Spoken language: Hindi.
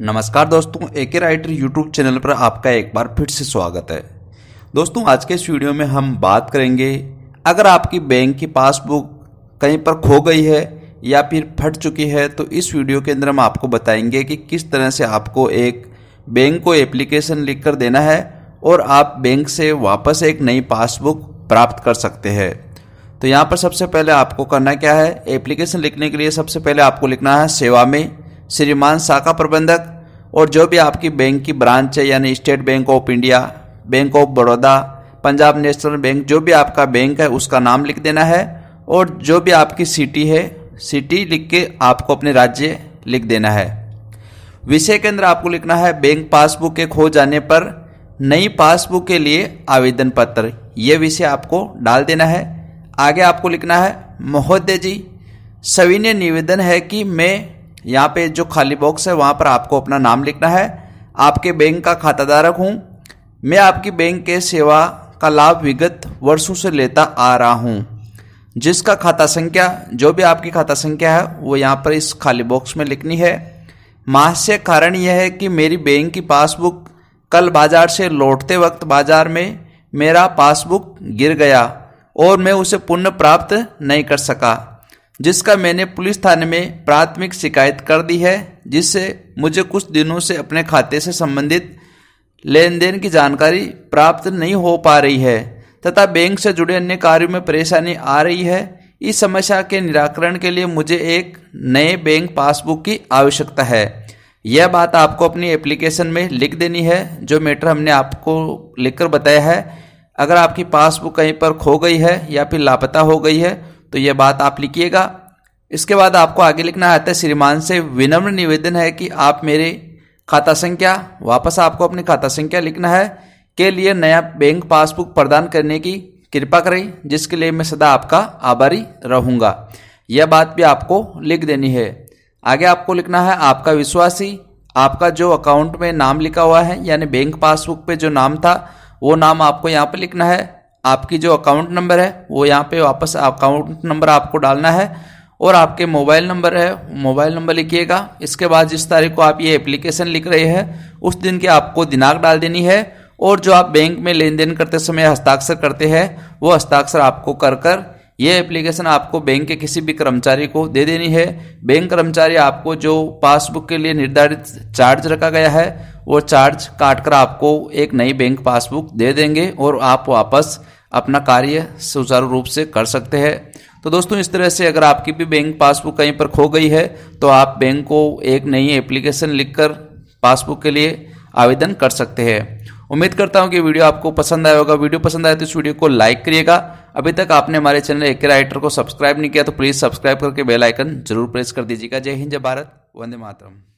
नमस्कार दोस्तों ए के राइटर यूट्यूब चैनल पर आपका एक बार फिर से स्वागत है दोस्तों आज के इस वीडियो में हम बात करेंगे अगर आपकी बैंक की पासबुक कहीं पर खो गई है या फिर फट चुकी है तो इस वीडियो के अंदर हम आपको बताएंगे कि किस तरह से आपको एक बैंक को एप्लीकेशन लिख कर देना है और आप बैंक से वापस एक नई पासबुक प्राप्त कर सकते हैं तो यहाँ पर सबसे पहले आपको करना क्या है एप्लीकेशन लिखने के लिए सबसे पहले आपको लिखना है सेवा में श्रीमान शाखा प्रबंधक और जो भी आपकी बैंक की ब्रांच है यानी State Bank of India Bank of Baroda Punjab National Bank जो भी आपका बैंक है उसका नाम लिख देना है और जो भी आपकी सिटी है सिटी लिख के आपको अपने राज्य लिख देना है विषय के अंदर आपको लिखना है बैंक पासबुक के खो जाने पर नई पासबुक के लिए आवेदन पत्र ये विषय आपको डाल देना है आगे आपको लिखना है महोदय जी सविनय निवेदन है कि मैं यहाँ पे जो खाली बॉक्स है वहाँ पर आपको अपना नाम लिखना है आपके बैंक का खाताधारक हूँ मैं आपकी बैंक के सेवा का लाभ विगत वर्षों से लेता आ रहा हूँ जिसका खाता संख्या जो भी आपकी खाता संख्या है वो यहाँ पर इस खाली बॉक्स में लिखनी है महास्य कारण यह है कि मेरी बैंक की पासबुक कल बाज़ार से लौटते वक्त बाज़ार में मेरा पासबुक गिर गया और मैं उसे पुनः प्राप्त नहीं कर सका जिसका मैंने पुलिस थाने में प्राथमिक शिकायत कर दी है जिससे मुझे कुछ दिनों से अपने खाते से संबंधित लेन देन की जानकारी प्राप्त नहीं हो पा रही है तथा बैंक से जुड़े अन्य कार्यों में परेशानी आ रही है इस समस्या के निराकरण के लिए मुझे एक नए बैंक पासबुक की आवश्यकता है यह बात आपको अपनी एप्लीकेशन में लिख देनी है जो मैटर हमने आपको लिखकर बताया है अगर आपकी पासबुक कहीं पर खो गई है या फिर लापता हो गई है तो यह बात आप लिखिएगा इसके बाद आपको आगे लिखना आता है श्रीमान से विनम्र निवेदन है कि आप मेरे खाता संख्या वापस आपको अपनी खाता संख्या लिखना है के लिए नया बैंक पासबुक प्रदान करने की कृपा करें जिसके लिए मैं सदा आपका आभारी रहूँगा यह बात भी आपको लिख देनी है आगे आपको लिखना है आपका विश्वासी आपका जो अकाउंट में नाम लिखा हुआ है यानी बैंक पासबुक पे जो नाम था वो नाम आपको यहाँ पर लिखना है आपकी जो अकाउंट नंबर है वो यहाँ पे वापस अकाउंट नंबर आपको डालना है और आपके मोबाइल नंबर है मोबाइल नंबर लिखिएगा इसके बाद जिस तारीख को आप ये एप्लीकेशन लिख रहे हैं उस दिन की आपको दिनांक डाल देनी है और जो आप बैंक में लेन देन करते समय हस्ताक्षर करते हैं वो हस्ताक्षर आपको कर कर ये एप्लीकेशन आपको बैंक के किसी भी कर्मचारी को दे देनी है बैंक कर्मचारी आपको जो पासबुक के लिए निर्धारित चार्ज रखा गया है वो चार्ज काट कर आपको एक नई बैंक पासबुक दे देंगे और आप वापस अपना कार्य सुचारू रूप से कर सकते हैं तो दोस्तों इस तरह से अगर आपकी भी बैंक पासबुक कहीं पर खो गई है तो आप बैंक को एक नई एप्लीकेशन लिखकर पासबुक के लिए आवेदन कर सकते हैं उम्मीद करता हूँ कि वीडियो आपको पसंद आया होगा वीडियो पसंद आया तो इस वीडियो को लाइक करिएगा अभी तक आपने हमारे चैनल एक राइटर को सब्सक्राइब नहीं किया तो प्लीज़ सब्सक्राइब करके बेल आइकन जरूर प्रेस कर दीजिएगा जय हिंद जय भारत वंदे मातरम